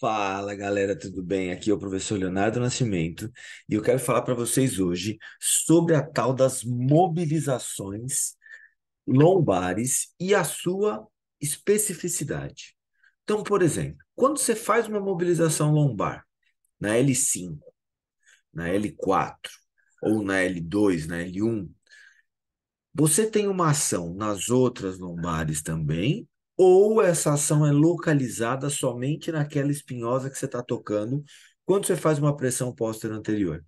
Fala galera, tudo bem? Aqui é o professor Leonardo Nascimento e eu quero falar para vocês hoje sobre a tal das mobilizações lombares e a sua especificidade. Então, por exemplo, quando você faz uma mobilização lombar na L5, na L4 ou na L2, na L1, você tem uma ação nas outras lombares também ou essa ação é localizada somente naquela espinhosa que você está tocando quando você faz uma pressão póster anterior?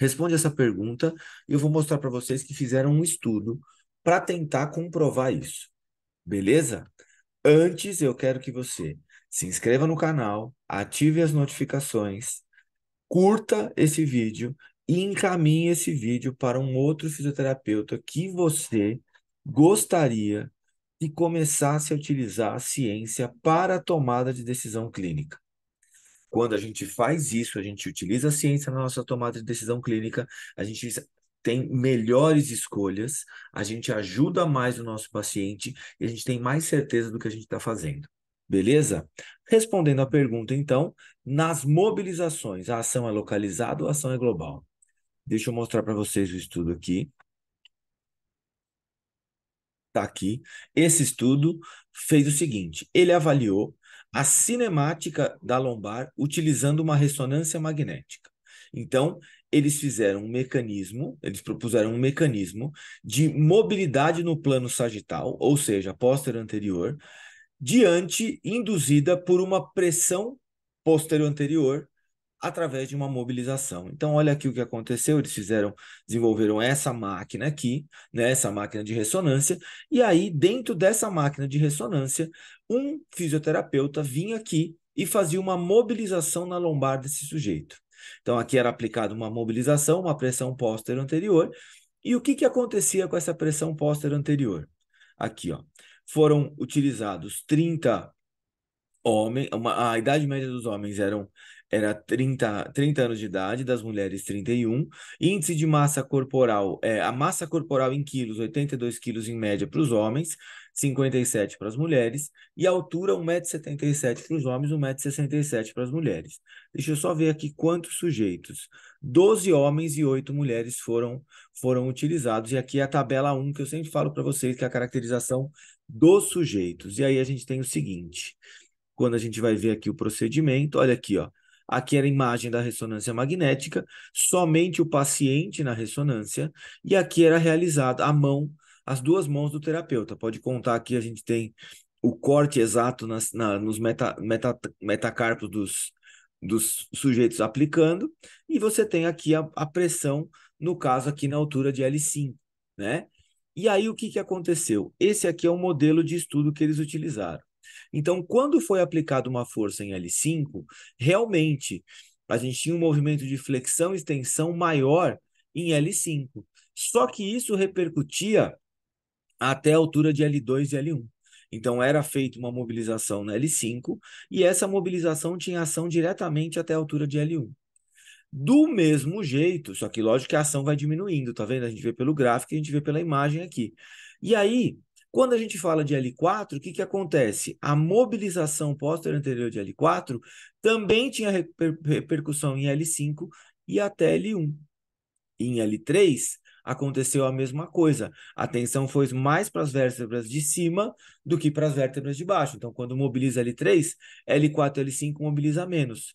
Responde essa pergunta e eu vou mostrar para vocês que fizeram um estudo para tentar comprovar isso. Beleza? Antes, eu quero que você se inscreva no canal, ative as notificações, curta esse vídeo e encaminhe esse vídeo para um outro fisioterapeuta que você gostaria e começasse a utilizar a ciência para a tomada de decisão clínica. Quando a gente faz isso, a gente utiliza a ciência na nossa tomada de decisão clínica, a gente tem melhores escolhas, a gente ajuda mais o nosso paciente e a gente tem mais certeza do que a gente está fazendo. Beleza? Respondendo à pergunta, então, nas mobilizações, a ação é localizada ou a ação é global? Deixa eu mostrar para vocês o estudo aqui está aqui. Esse estudo fez o seguinte: ele avaliou a cinemática da lombar utilizando uma ressonância magnética. Então, eles fizeram um mecanismo, eles propuseram um mecanismo de mobilidade no plano sagital, ou seja, posterior anterior, diante induzida por uma pressão posterior anterior através de uma mobilização. Então, olha aqui o que aconteceu, eles fizeram, desenvolveram essa máquina aqui, né, essa máquina de ressonância, e aí dentro dessa máquina de ressonância, um fisioterapeuta vinha aqui e fazia uma mobilização na lombar desse sujeito. Então, aqui era aplicada uma mobilização, uma pressão póster anterior, e o que, que acontecia com essa pressão póster anterior? Aqui, ó, foram utilizados 30 homens, a idade média dos homens eram era 30, 30 anos de idade, das mulheres 31. Índice de massa corporal, é, a massa corporal em quilos, 82 quilos em média para os homens, 57 para as mulheres, e altura 1,77m para os homens, 1,67m para as mulheres. Deixa eu só ver aqui quantos sujeitos. 12 homens e 8 mulheres foram, foram utilizados, e aqui é a tabela 1 que eu sempre falo para vocês, que é a caracterização dos sujeitos. E aí a gente tem o seguinte, quando a gente vai ver aqui o procedimento, olha aqui, ó aqui era a imagem da ressonância magnética, somente o paciente na ressonância, e aqui era realizada a mão, as duas mãos do terapeuta. Pode contar aqui, a gente tem o corte exato nas, na, nos meta, meta, metacarpos dos, dos sujeitos aplicando, e você tem aqui a, a pressão, no caso aqui na altura de L5, né? E aí o que, que aconteceu? Esse aqui é o um modelo de estudo que eles utilizaram. Então, quando foi aplicada uma força em L5, realmente a gente tinha um movimento de flexão e extensão maior em L5. Só que isso repercutia até a altura de L2 e L1. Então era feita uma mobilização na L5 e essa mobilização tinha ação diretamente até a altura de L1. Do mesmo jeito, só que lógico que a ação vai diminuindo, tá vendo? A gente vê pelo gráfico, a gente vê pela imagem aqui. E aí, quando a gente fala de L4, o que, que acontece? A mobilização posterior anterior de L4 também tinha reper repercussão em L5 e até L1. em L3, aconteceu a mesma coisa. A tensão foi mais para as vértebras de cima do que para as vértebras de baixo. Então, quando mobiliza L3, L4 L5 mobiliza menos.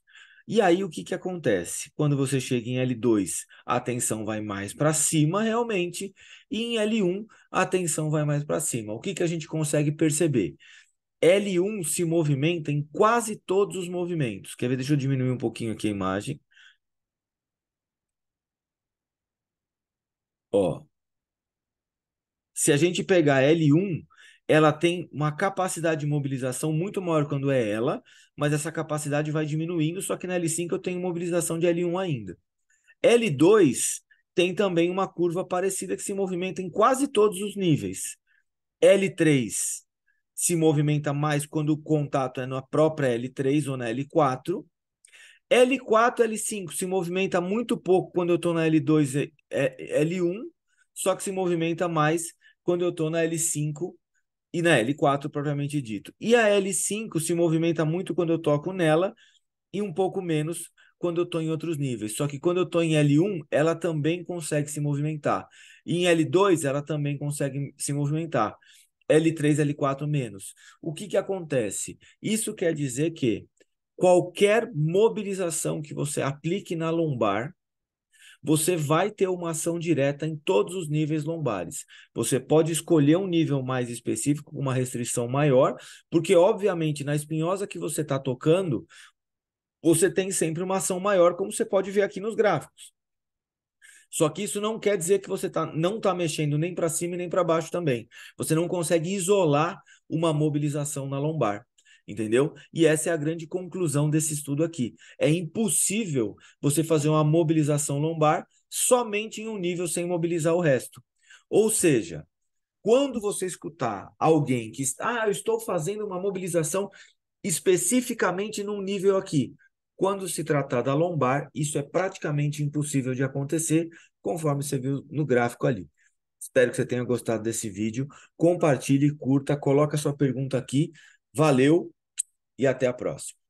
E aí o que, que acontece? Quando você chega em L2, a tensão vai mais para cima realmente, e em L1 a tensão vai mais para cima. O que, que a gente consegue perceber? L1 se movimenta em quase todos os movimentos. Quer ver? Deixa eu diminuir um pouquinho aqui a imagem. Ó. Se a gente pegar L1, ela tem uma capacidade de mobilização muito maior quando é ela, mas essa capacidade vai diminuindo, só que na L5 eu tenho mobilização de L1 ainda. L2 tem também uma curva parecida que se movimenta em quase todos os níveis. L3 se movimenta mais quando o contato é na própria L3 ou na L4. L4, L5 se movimenta muito pouco quando eu estou na L2, é, é, L1, só que se movimenta mais quando eu estou na L5 e na L4 propriamente dito. E a L5 se movimenta muito quando eu toco nela e um pouco menos quando eu estou em outros níveis. Só que quando eu estou em L1, ela também consegue se movimentar. E em L2, ela também consegue se movimentar. L3, L4 menos. O que, que acontece? Isso quer dizer que qualquer mobilização que você aplique na lombar você vai ter uma ação direta em todos os níveis lombares. Você pode escolher um nível mais específico, com uma restrição maior, porque, obviamente, na espinhosa que você está tocando, você tem sempre uma ação maior, como você pode ver aqui nos gráficos. Só que isso não quer dizer que você tá, não está mexendo nem para cima e nem para baixo também. Você não consegue isolar uma mobilização na lombar entendeu? E essa é a grande conclusão desse estudo aqui. É impossível você fazer uma mobilização lombar somente em um nível sem mobilizar o resto. Ou seja, quando você escutar alguém que está, ah, eu estou fazendo uma mobilização especificamente num nível aqui, quando se tratar da lombar, isso é praticamente impossível de acontecer, conforme você viu no gráfico ali. Espero que você tenha gostado desse vídeo. Compartilhe, curta, coloca sua pergunta aqui. Valeu e até a próxima.